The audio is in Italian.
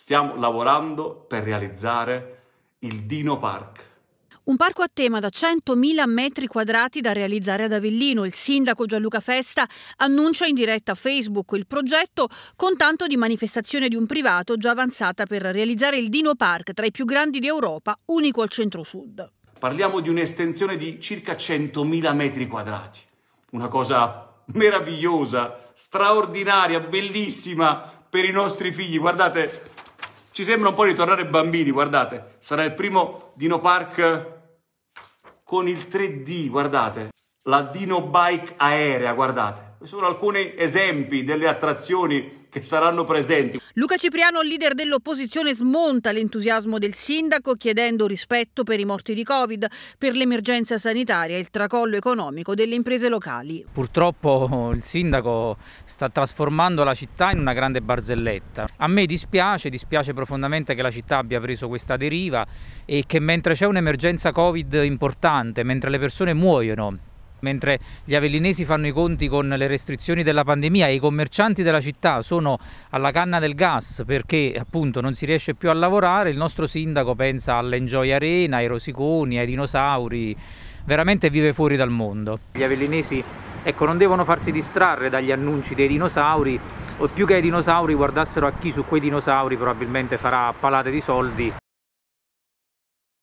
Stiamo lavorando per realizzare il Dino Park. Un parco a tema da 100.000 metri quadrati da realizzare ad Avellino. Il sindaco Gianluca Festa annuncia in diretta Facebook il progetto con tanto di manifestazione di un privato già avanzata per realizzare il Dino Park, tra i più grandi d'Europa, unico al centro-sud. Parliamo di un'estensione di circa 100.000 metri quadrati. Una cosa meravigliosa, straordinaria, bellissima per i nostri figli. Guardate, ci sembra un po' di tornare bambini, guardate. Sarà il primo Dino Park con il 3D, guardate. La Dino Bike aerea, guardate sono alcuni esempi delle attrazioni che saranno presenti. Luca Cipriano, leader dell'opposizione, smonta l'entusiasmo del sindaco chiedendo rispetto per i morti di Covid, per l'emergenza sanitaria e il tracollo economico delle imprese locali. Purtroppo il sindaco sta trasformando la città in una grande barzelletta. A me dispiace, dispiace profondamente che la città abbia preso questa deriva e che mentre c'è un'emergenza Covid importante, mentre le persone muoiono Mentre gli avellinesi fanno i conti con le restrizioni della pandemia e i commercianti della città sono alla canna del gas perché appunto non si riesce più a lavorare, il nostro sindaco pensa all'Enjoy Arena, ai rosiconi, ai dinosauri, veramente vive fuori dal mondo. Gli avellinesi ecco, non devono farsi distrarre dagli annunci dei dinosauri o più che ai dinosauri guardassero a chi su quei dinosauri probabilmente farà palate di soldi